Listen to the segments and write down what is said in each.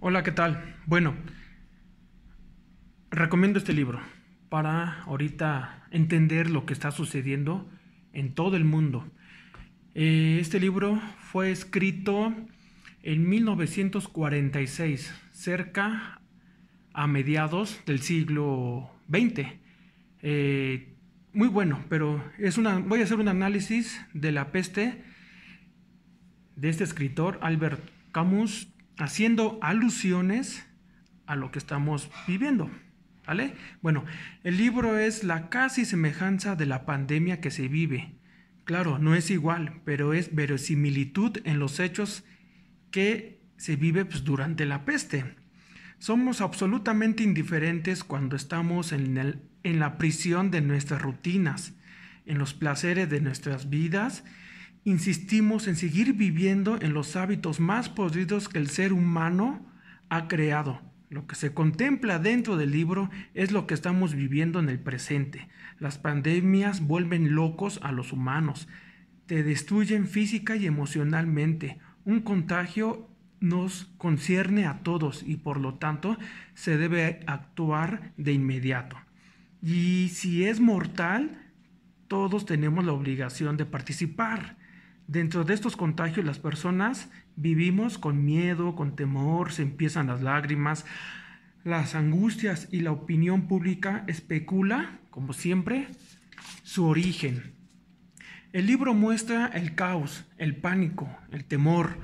Hola, ¿qué tal? Bueno, recomiendo este libro para ahorita entender lo que está sucediendo en todo el mundo. Eh, este libro fue escrito en 1946, cerca a mediados del siglo XX. Eh, muy bueno, pero es una, voy a hacer un análisis de la peste de este escritor, Albert Camus, haciendo alusiones a lo que estamos viviendo. ¿Vale? Bueno, el libro es la casi semejanza de la pandemia que se vive. Claro, no es igual, pero es verosimilitud en los hechos que se vive pues, durante la peste. Somos absolutamente indiferentes cuando estamos en la prisión de nuestras rutinas, en los placeres de nuestras vidas insistimos en seguir viviendo en los hábitos más podridos que el ser humano ha creado. Lo que se contempla dentro del libro es lo que estamos viviendo en el presente. Las pandemias vuelven locos a los humanos, te destruyen física y emocionalmente. Un contagio nos concierne a todos y por lo tanto se debe actuar de inmediato. Y si es mortal, todos tenemos la obligación de participar. Dentro de estos contagios las personas vivimos con miedo, con temor, se empiezan las lágrimas, las angustias y la opinión pública especula, como siempre, su origen. El libro muestra el caos, el pánico, el temor,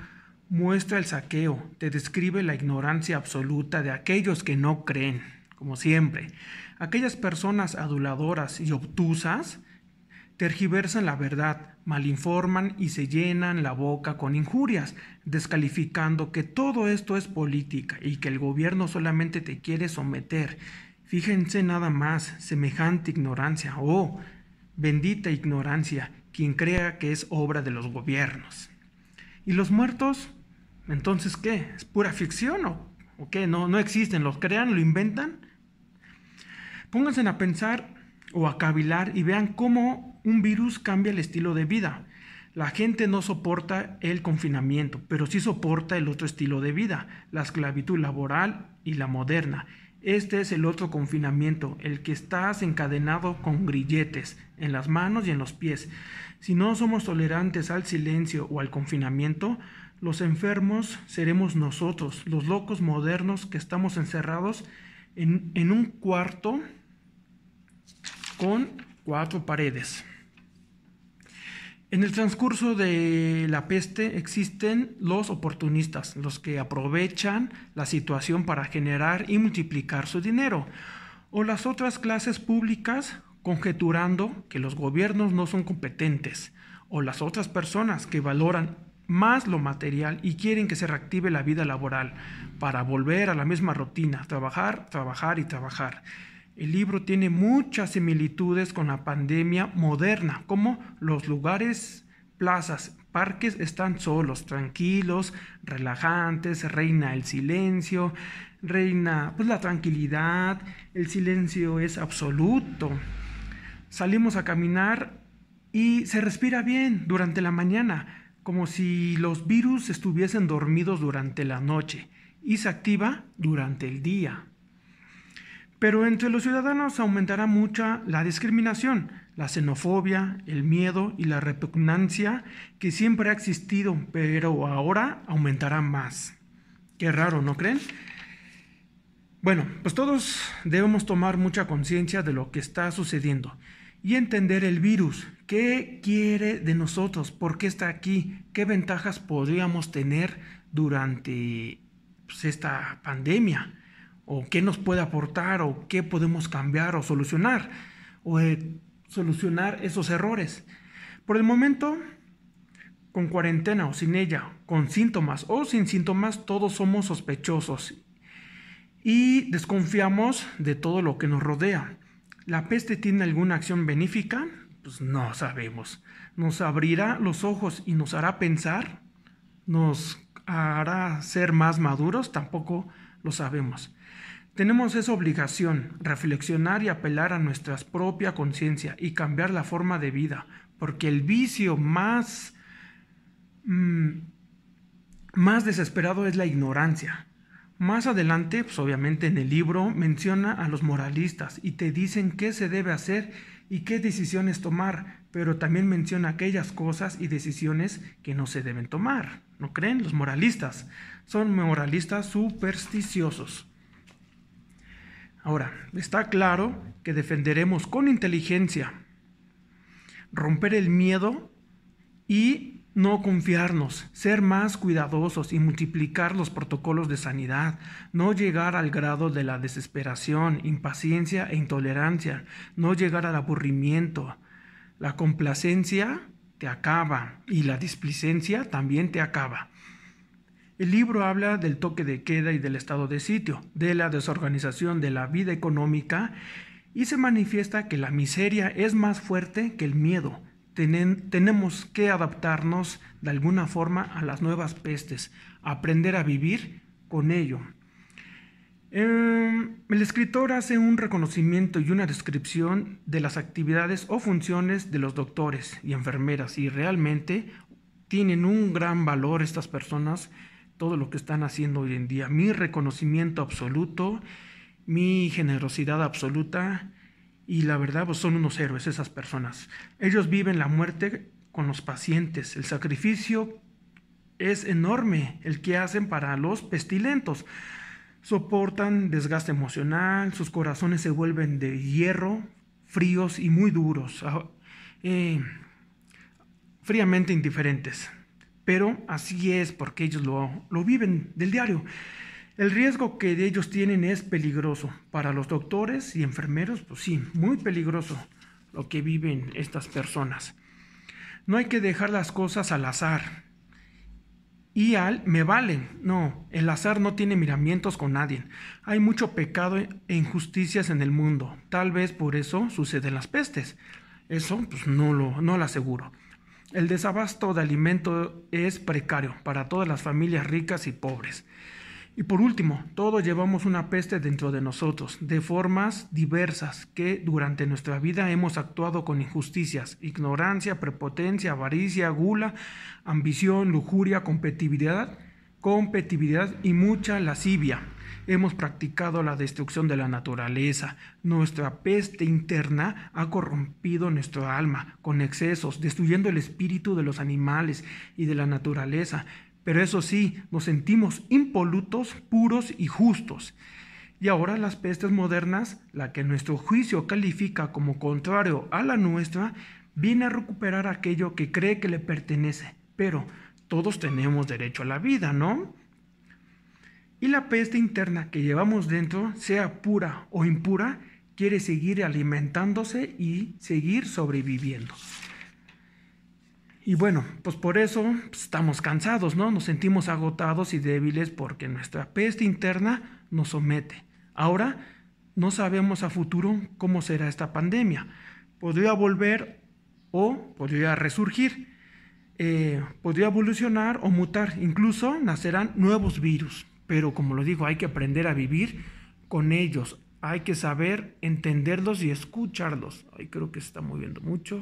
muestra el saqueo, te describe la ignorancia absoluta de aquellos que no creen, como siempre. Aquellas personas aduladoras y obtusas tergiversan la verdad, malinforman y se llenan la boca con injurias, descalificando que todo esto es política y que el gobierno solamente te quiere someter. Fíjense nada más, semejante ignorancia, oh, bendita ignorancia, quien crea que es obra de los gobiernos. ¿Y los muertos? Entonces, ¿qué? ¿Es pura ficción o, o qué? No, no existen, los crean, lo inventan. Pónganse a pensar o a cavilar y vean cómo un virus cambia el estilo de vida. La gente no soporta el confinamiento, pero sí soporta el otro estilo de vida, la esclavitud laboral y la moderna. Este es el otro confinamiento, el que estás encadenado con grilletes en las manos y en los pies. Si no somos tolerantes al silencio o al confinamiento, los enfermos seremos nosotros, los locos modernos que estamos encerrados en, en un cuarto con cuatro paredes. En el transcurso de la peste existen los oportunistas, los que aprovechan la situación para generar y multiplicar su dinero, o las otras clases públicas conjeturando que los gobiernos no son competentes, o las otras personas que valoran más lo material y quieren que se reactive la vida laboral para volver a la misma rutina, trabajar, trabajar y trabajar. El libro tiene muchas similitudes con la pandemia moderna, como los lugares, plazas, parques están solos, tranquilos, relajantes, reina el silencio, reina pues la tranquilidad, el silencio es absoluto. Salimos a caminar y se respira bien durante la mañana, como si los virus estuviesen dormidos durante la noche y se activa durante el día. Pero entre los ciudadanos aumentará mucha la discriminación, la xenofobia, el miedo y la repugnancia que siempre ha existido, pero ahora aumentará más. Qué raro, ¿no creen? Bueno, pues todos debemos tomar mucha conciencia de lo que está sucediendo y entender el virus. ¿Qué quiere de nosotros? ¿Por qué está aquí? ¿Qué ventajas podríamos tener durante pues, esta pandemia? o qué nos puede aportar o qué podemos cambiar o solucionar o eh, solucionar esos errores. Por el momento, con cuarentena o sin ella, con síntomas o sin síntomas, todos somos sospechosos y desconfiamos de todo lo que nos rodea. ¿La peste tiene alguna acción benéfica? Pues no sabemos. Nos abrirá los ojos y nos hará pensar, nos hará ser más maduros, tampoco lo sabemos. Tenemos esa obligación, reflexionar y apelar a nuestra propia conciencia y cambiar la forma de vida, porque el vicio más, mm, más desesperado es la ignorancia. Más adelante, pues, obviamente en el libro, menciona a los moralistas y te dicen qué se debe hacer y qué decisiones tomar, pero también menciona aquellas cosas y decisiones que no se deben tomar. ¿No creen? Los moralistas son moralistas supersticiosos. Ahora, está claro que defenderemos con inteligencia romper el miedo y no confiarnos, ser más cuidadosos y multiplicar los protocolos de sanidad, no llegar al grado de la desesperación, impaciencia e intolerancia, no llegar al aburrimiento. La complacencia te acaba y la displicencia también te acaba. El libro habla del toque de queda y del estado de sitio, de la desorganización de la vida económica y se manifiesta que la miseria es más fuerte que el miedo. tenemos que adaptarnos de alguna forma a las nuevas pestes, aprender a vivir con ello. Em, el escritor hace un reconocimiento y una descripción de las actividades o funciones de los doctores y enfermeras y realmente tienen un gran valor estas personas todo lo que están haciendo hoy en día, mi reconocimiento absoluto, mi generosidad absoluta y la verdad pues, son unos héroes esas personas. Ellos viven la muerte con los pacientes, el sacrificio es enorme el que hacen para los pestilentos. Soportan desgaste emocional, sus corazones se vuelven de hierro, fríos y muy duros, ah, eh, fríamente indiferentes pero así es porque ellos lo, viven del diario. El riesgo que ellos tienen es peligroso. Para los doctores y enfermeros, pues sí, muy peligroso lo que viven estas personas. No hay que dejar las cosas al azar. Y al me valen. No, el azar no tiene miramientos con nadie. Hay mucho pecado e injusticias en el mundo. Tal vez por eso suceden las pestes. Eso pues no no lo aseguro. El desabasto de alimento es precario para todas las familias ricas y pobres. Y por último, todos llevamos una peste dentro de nosotros, de formas diversas, que durante nuestra vida hemos actuado con injusticias, ignorancia, prepotencia, avaricia, gula, ambición, lujuria, competitividad, competitividad y mucha lascivia hemos practicado la destrucción de la naturaleza. Nuestra peste interna ha corrompido nuestro alma con excesos, destruyendo el espíritu de los animales y de la naturaleza. Pero eso sí, nos sentimos impolutos, puros y justos. Y ahora las pestes modernas, la que nuestro juicio califica como contrario a la nuestra, viene a recuperar aquello que cree que le pertenece. Pero todos tenemos derecho a la vida, ¿no? y la peste interna que llevamos dentro, sea pura o impura, quiere seguir alimentándose y seguir sobreviviendo. Y bueno, pues por eso pues, estamos cansados, ¿no? Nos sentimos agotados y débiles porque nuestra peste interna nos somete. Ahora no sabemos a futuro cómo será esta pandemia. Podría volver o podría resurgir, eh, podría evolucionar o mutar, incluso nacerán nuevos virus pero como lo digo, hay que aprender a vivir con ellos, hay que saber entenderlos y escucharlos. Ahí creo que se está moviendo mucho.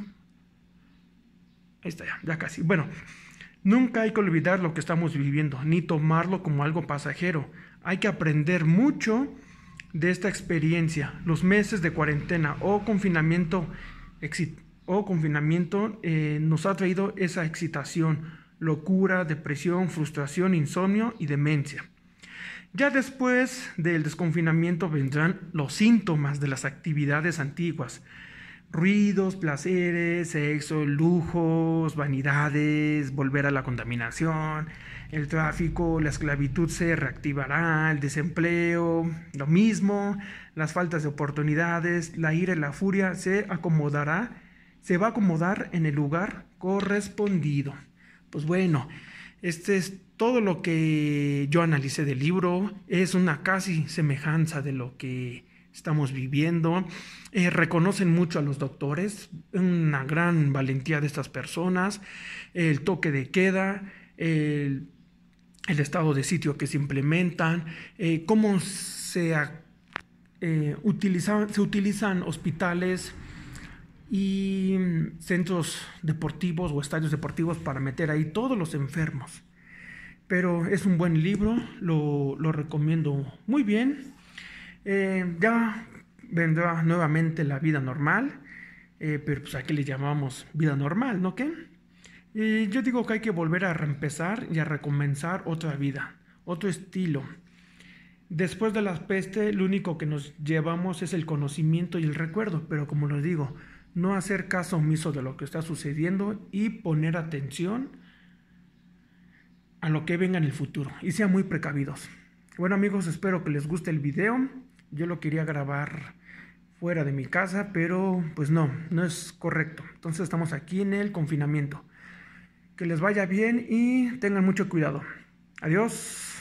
Ahí está ya, ya casi. Bueno, nunca hay que olvidar lo que estamos viviendo, ni tomarlo como algo pasajero. Hay que aprender mucho de esta experiencia. Los meses de cuarentena o confinamiento, o confinamiento eh, nos ha traído esa excitación, locura, depresión, frustración, insomnio y demencia. Ya después del desconfinamiento vendrán los síntomas de las actividades antiguas. Ruidos, placeres, sexo, lujos, vanidades, volver a la contaminación, el tráfico, la esclavitud se reactivará, el desempleo, lo mismo, las faltas de oportunidades, la ira y la furia se acomodará, se va a acomodar en el lugar correspondido. Pues bueno, este es todo lo que yo analicé del libro, es una casi semejanza de lo que estamos viviendo. Eh, reconocen mucho a los doctores, una gran valentía de estas personas, el toque de queda, el, estado de sitio que se implementan, eh, cómo se, eh, se utilizan hospitales y mm, centros deportivos o estadios deportivos para meter ahí todos los enfermos. Pero es un buen libro, lo, lo recomiendo muy bien. Eh, ya vendrá nuevamente la vida normal, eh, pero pues aquí le llamamos vida normal, ¿no qué? Y yo digo que hay que volver a reempezar y a recomenzar otra vida, otro estilo. Después de la peste, lo único que nos llevamos es el conocimiento y el recuerdo, pero como les digo, no hacer caso omiso de lo que está sucediendo y poner atención a lo que venga en el futuro y sean muy precavidos. Bueno amigos, espero que les guste el video. Yo lo quería grabar fuera de mi casa, pero pues no, no es correcto. Entonces estamos aquí en el confinamiento. Que les vaya bien y tengan mucho cuidado. Adiós.